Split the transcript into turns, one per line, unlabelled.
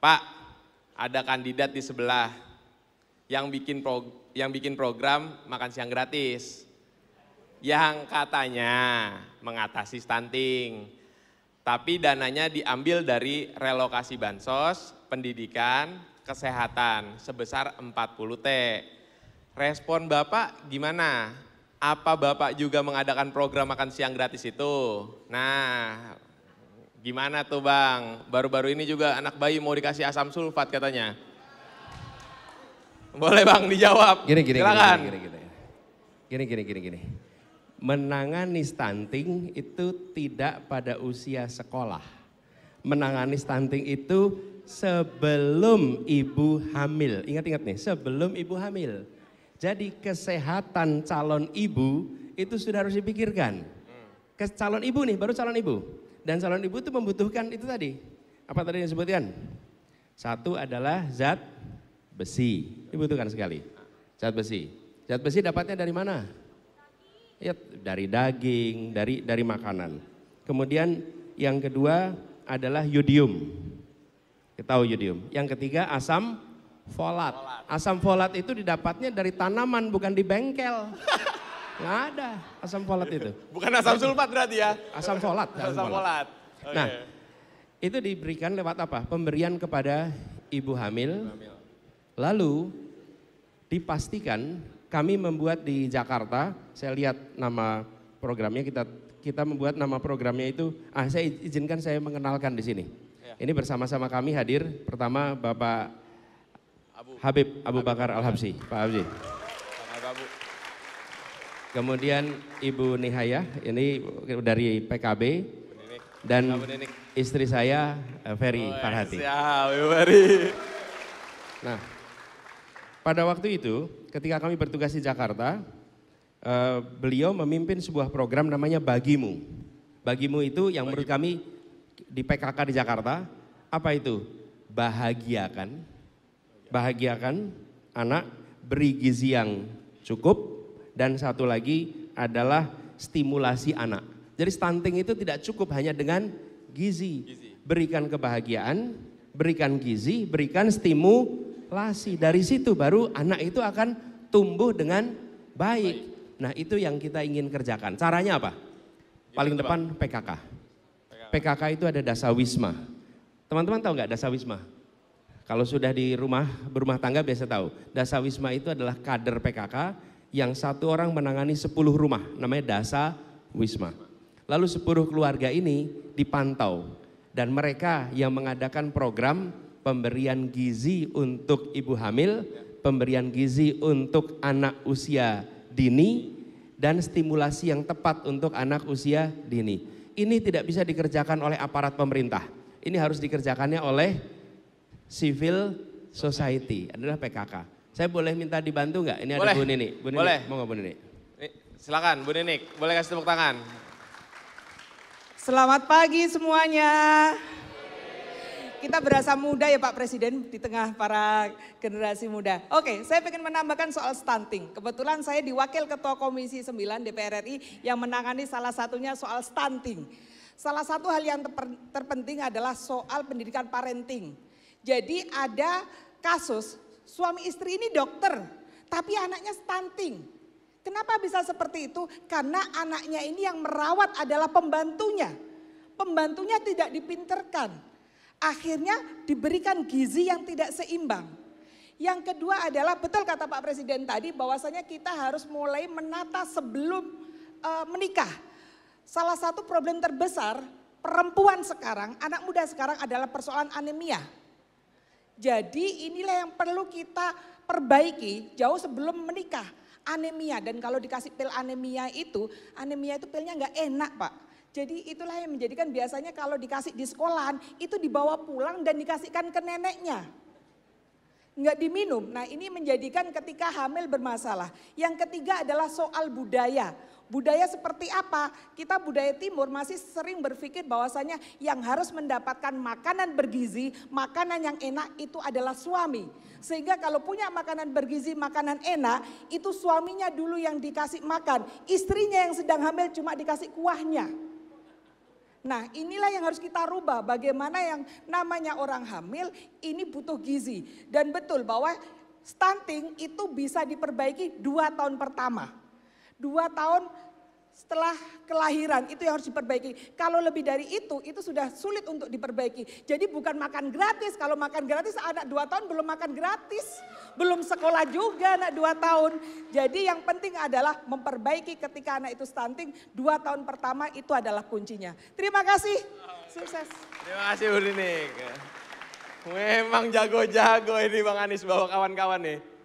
Pak, ada kandidat di sebelah yang bikin pro, yang bikin program makan siang gratis. Yang katanya mengatasi stunting. Tapi dananya diambil dari relokasi bansos, pendidikan, kesehatan sebesar 40 T. Respon Bapak gimana? Apa Bapak juga mengadakan program makan siang gratis itu? Nah, Gimana tuh bang, baru-baru ini juga anak bayi mau dikasih asam sulfat katanya. Boleh bang dijawab, gini, gini, silakan. Gini, gini, gini, gini, gini, gini, gini. Menangani stunting itu tidak pada usia sekolah. Menangani stunting itu sebelum ibu hamil. Ingat-ingat nih, sebelum ibu hamil. Jadi kesehatan calon ibu itu sudah harus dipikirkan. Ke calon ibu nih, baru calon ibu dan calon ibu itu membutuhkan itu tadi. Apa tadi yang disebutkan? Satu adalah zat besi. Dibutuhkan sekali. Zat besi. Zat besi dapatnya dari mana? Ya, dari daging, dari dari makanan. Kemudian yang kedua adalah yodium. Kita tahu yodium. Yang ketiga asam folat. Asam folat itu didapatnya dari tanaman bukan di bengkel. Enggak ada asam folat itu. Bukan asam sulfat berarti ya? Asam folat. Asam, asam folat. Okay. Nah, itu diberikan lewat apa? Pemberian kepada ibu hamil. Lalu dipastikan kami membuat di Jakarta, saya lihat nama programnya kita kita membuat nama programnya itu ah saya izinkan saya mengenalkan di sini. Iya. Ini bersama-sama kami hadir pertama Bapak Abu. Habib Abu Bakar Al-Habsi, Pak Habsi. Kemudian Ibu Nihaya, ini dari PKB. Dan istri saya eh, Ferry oh, Farhati. Siap, Ferry. Nah, pada waktu itu ketika kami bertugas di Jakarta, eh, beliau memimpin sebuah program namanya Bagimu. Bagimu itu yang menurut kami di PKK di Jakarta, apa itu? Bahagiakan, bahagiakan anak, beri gizi yang cukup, dan satu lagi adalah stimulasi anak. Jadi stunting itu tidak cukup hanya dengan gizi. Berikan kebahagiaan, berikan gizi, berikan stimulasi. Dari situ baru anak itu akan tumbuh dengan baik. Nah, itu yang kita ingin kerjakan. Caranya apa? Paling depan PKK. PKK. itu ada dasawisma. Teman-teman tahu nggak dasawisma? Kalau sudah di rumah berumah tangga biasa tahu. Dasawisma itu adalah kader PKK yang satu orang menangani sepuluh rumah, namanya Dasa Wisma. Lalu sepuluh keluarga ini dipantau dan mereka yang mengadakan program pemberian gizi untuk ibu hamil, pemberian gizi untuk anak usia dini dan stimulasi yang tepat untuk anak usia dini. Ini tidak bisa dikerjakan oleh aparat pemerintah. Ini harus dikerjakannya oleh civil society, adalah PKK. Saya boleh minta dibantu nggak? Ini boleh. ada Bu Nini. Bu Nini. Boleh. Mau nggak Bu Nini? Silakan Bu Nini, boleh kasih tepuk tangan.
Selamat pagi semuanya. Kita berasa muda ya Pak Presiden di tengah para generasi muda. Oke, saya ingin menambahkan soal stunting. Kebetulan saya diwakil Ketua Komisi 9 DPR RI yang menangani salah satunya soal stunting. Salah satu hal yang terpenting adalah soal pendidikan parenting. Jadi ada kasus Suami istri ini dokter, tapi anaknya stunting. Kenapa bisa seperti itu? Karena anaknya ini yang merawat adalah pembantunya. Pembantunya tidak dipinterkan. Akhirnya diberikan gizi yang tidak seimbang. Yang kedua adalah betul kata Pak Presiden tadi bahwasanya kita harus mulai menata sebelum uh, menikah. Salah satu problem terbesar perempuan sekarang, anak muda sekarang adalah persoalan anemia. Jadi inilah yang perlu kita perbaiki jauh sebelum menikah. Anemia dan kalau dikasih pil anemia itu, anemia itu pilnya nggak enak pak. Jadi itulah yang menjadikan biasanya kalau dikasih di sekolahan itu dibawa pulang dan dikasihkan ke neneknya. Nggak diminum. Nah ini menjadikan ketika hamil bermasalah. Yang ketiga adalah soal budaya. Budaya seperti apa? Kita budaya timur masih sering berpikir bahwasanya yang harus mendapatkan makanan bergizi, makanan yang enak itu adalah suami. Sehingga kalau punya makanan bergizi, makanan enak, itu suaminya dulu yang dikasih makan. Istrinya yang sedang hamil cuma dikasih kuahnya. Nah inilah yang harus kita rubah bagaimana yang namanya orang hamil ini butuh gizi. Dan betul bahwa stunting itu bisa diperbaiki dua tahun pertama. Dua tahun setelah kelahiran itu yang harus diperbaiki. Kalau lebih dari itu, itu sudah sulit untuk diperbaiki. Jadi bukan makan gratis. Kalau makan gratis anak dua tahun belum makan gratis. Belum sekolah juga anak dua tahun. Jadi yang penting adalah memperbaiki ketika anak itu stunting. Dua tahun pertama itu adalah kuncinya. Terima kasih. Sukses.
Terima kasih Bu Memang jago-jago ini Bang Anies bawa kawan-kawan nih.